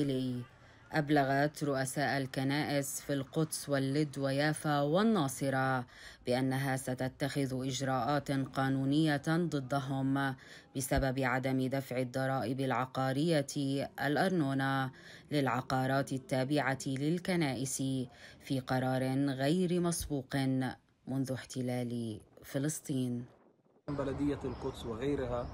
إليه أبلغت رؤساء الكنائس في القدس واللد ويافا والناصرة بأنها ستتخذ إجراءات قانونية ضدهم بسبب عدم دفع الضرائب العقارية الأرنونة للعقارات التابعة للكنائس في قرار غير مسبوق منذ احتلال فلسطين بلدية القدس وغيرها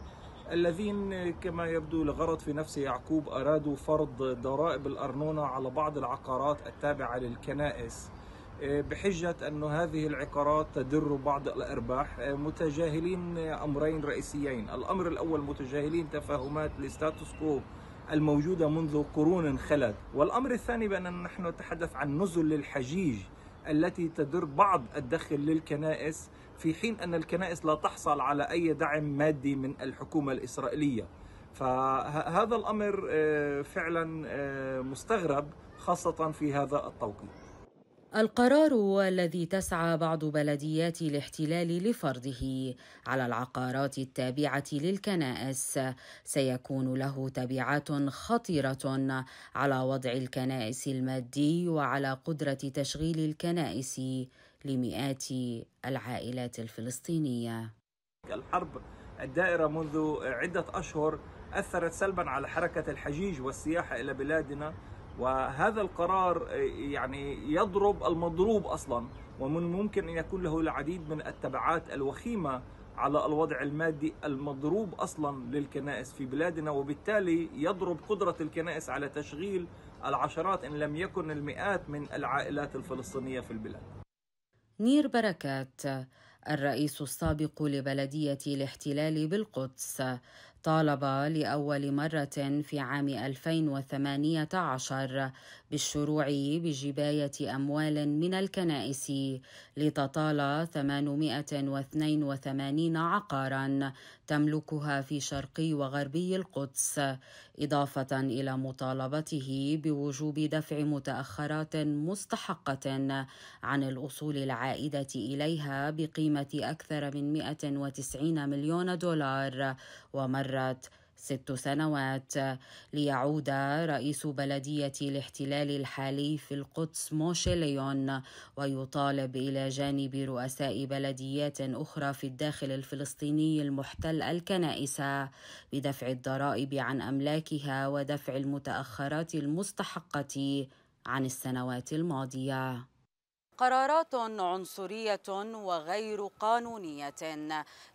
الذين كما يبدو لغرض في نفس يعقوب أرادوا فرض ضرائب الأرنونة على بعض العقارات التابعة للكنائس إيه، بحجة أن هذه العقارات تدر بعض الأرباح إيه، متجاهلين أمرين رئيسيين الأمر الأول متجاهلين تفاهمات الستاتوس كو الموجودة منذ قرون خلت والأمر الثاني بأننا نحن نتحدث عن نزل للحجيج التي تدر بعض الدخل للكنائس في حين أن الكنائس لا تحصل على أي دعم مادي من الحكومة الإسرائيلية فهذا الأمر آه، فعلا آه، مستغرب خاصة في هذا التوقيت القرار الذي تسعى بعض بلديات الاحتلال لفرضه على العقارات التابعه للكنائس سيكون له تبعات خطيره على وضع الكنائس المادي وعلى قدره تشغيل الكنائس لمئات العائلات الفلسطينيه الحرب الدائره منذ عده اشهر اثرت سلبا على حركه الحجيج والسياحه الى بلادنا وهذا القرار آه، يعني يضرب المضروب اصلا ومن ممكن ان يكون له العديد من التبعات الوخيمه على الوضع المادي المضروب اصلا للكنائس في بلادنا وبالتالي يضرب قدره الكنائس على تشغيل العشرات ان لم يكن المئات من العائلات الفلسطينيه في البلاد. نير بركات الرئيس السابق لبلديه الاحتلال بالقدس طالب لأول مرة في عام 2018 بالشروع بجباية أموال من الكنائس لتطال 882 عقارا تملكها في شرقي وغربي القدس إضافة إلى مطالبته بوجوب دفع متأخرات مستحقة عن الأصول العائدة إليها بقيمة أكثر من 190 مليون دولار ومر مرت ست سنوات ليعود رئيس بلدية الاحتلال الحالي في القدس موشيليون ويطالب إلى جانب رؤساء بلديات أخرى في الداخل الفلسطيني المحتل الكنائس بدفع الضرائب عن أملاكها ودفع المتأخرات المستحقة عن السنوات الماضيه قرارات عنصرية وغير قانونية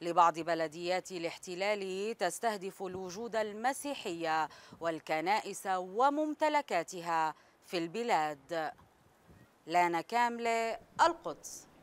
لبعض بلديات الاحتلال تستهدف الوجود المسيحية والكنائس وممتلكاتها في البلاد لانا كاملة القدس